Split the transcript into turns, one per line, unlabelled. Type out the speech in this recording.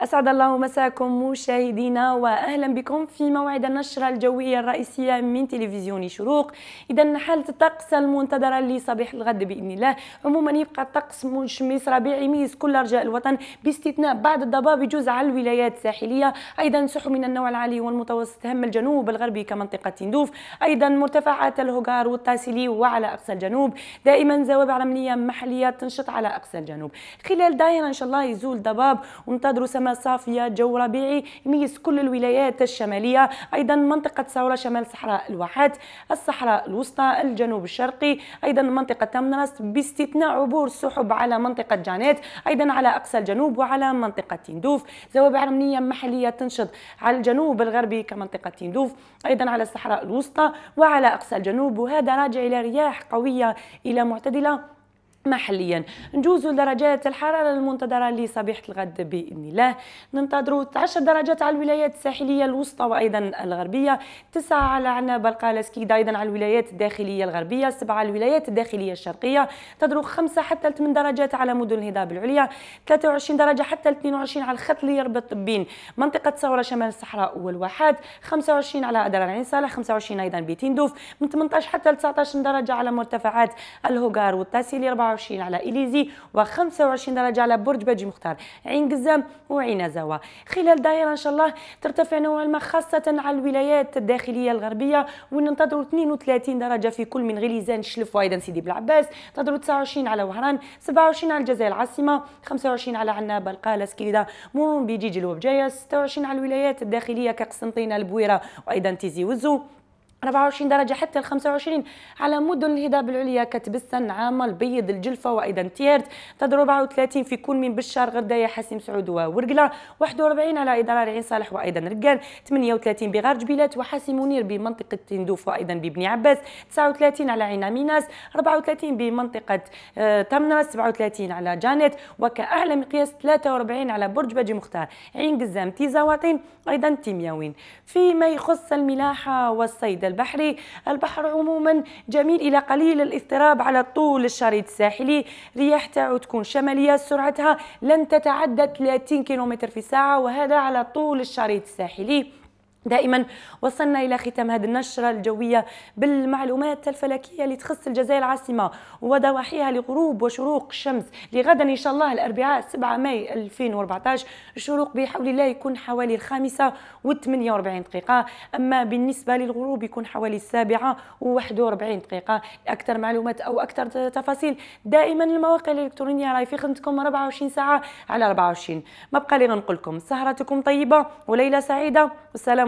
أسعد الله مساكم مشاهدينا وأهلا بكم في موعد النشرة الجوية الرئيسية من تلفزيون شروق إذا حالة الطقس المنتظرة لصباح الغد بإذن الله عموما يبقى الطقس مشمس ربيعي يميز كل أرجاء الوطن باستثناء بعض الضباب يجوز على الولايات الساحلية أيضا سحب من النوع العالي والمتوسط هم الجنوب الغربي كمنطقة تندوف أيضا مرتفعات الهجار والتاسيلي وعلى أقصى الجنوب دائما زوابع رملية محلية تنشط على أقصى الجنوب خلال دائرة إن شاء الله يزول ضباب وننتظروا سماء صافية جو ربيعي يميز كل الولايات الشمالية أيضا منطقة ساورة شمال صحراء الواحات الصحراء الوسطى الجنوب الشرقي أيضا منطقة تمنرس باستثناء عبور السحب على منطقة جانيت أيضا على أقصى الجنوب وعلى منطقة تندوف زوابع رملية محلية تنشط على الجنوب الغربي كمنطقة تندوف أيضا على الصحراء الوسطى وعلى أقصى الجنوب وهذا راجع إلى رياح قوية إلى معتدلة محليا نجوزوا لدرجات الحراره المنتظره لصبيحه الغد باذن الله ننتظروا 10 درجات على الولايات الساحليه الوسطى وايضا الغربيه 9 على عنب القاله سكيدة ايضا على الولايات الداخليه الغربيه 7 على الولايات الداخليه الشرقيه تضرب 5 حتى 8 درجات على مدن الهضاب العليا 23 درجه حتى 22 على الخط اللي يربط بين منطقه ثوره شمال الصحراء والواحات 25 على ادران عين صالح 25 ايضا بتندوف من 18 حتى 19 درجه على مرتفعات الهوغار والتاسيلي 24 24 على إليزي و25 درجة على برج بجي مختار عين قزام وعين زوا خلال دائرة إن شاء الله ترتفع نوعا ما خاصة على الولايات الداخلية الغربية وننتظروا 32 درجة في كل من غليزان شلف وأيضا سيدي بلعباس ننتظروا 29 على وهران 27 على الجزائر العاصمة 25 على عنابة القالة سكيدة مورون بيجيجي الوبجاية 26 على الولايات الداخلية كقسنطينة البويرة وأيضا تيزي وزو 24 درجة حتى ال 25 على مدن الهضاب العليا كتبسن عامة البيض الجلفة وأيضا تيرت تضرب 34 في كل من بشار غردايا حسيم سعود وورقلة 41 على إدارة عين صالح وأيضا رقان 38 بغار جبيلات وحاسي منير بمنطقة تندوف وأيضا ببني عباس 39 على عين ميناس 34 بمنطقة آه، تمنرس 37 على جانيت وكأعلى مقياس 43 على برج باجي مختار عين قزام تيزاواطين أيضا تيمياوين فيما يخص الملاحة والصيد البحر البحر عموما جميل إلى قليل الاضطراب على طول الشريط الساحلي رياح تاعو تكون شمالية سرعتها لن تتعدى 30 كم في الساعة وهذا على طول الشريط الساحلي دائما وصلنا الى ختام هذه النشره الجويه بالمعلومات الفلكيه اللي تخص الجزائر العاصمه وضواحيها لغروب وشروق الشمس لغدا ان شاء الله الاربعاء 7 ماي 2014 الشروق بحول الله يكون حوالي الخامسه و48 دقيقه اما بالنسبه للغروب يكون حوالي السابعه و41 دقيقه اكثر معلومات او اكثر تفاصيل دائما المواقع الالكترونيه راهي في خدمتكم 24 ساعه على 24 ما بقى لي نقول لكم سهرتكم طيبه وليله سعيده والسلام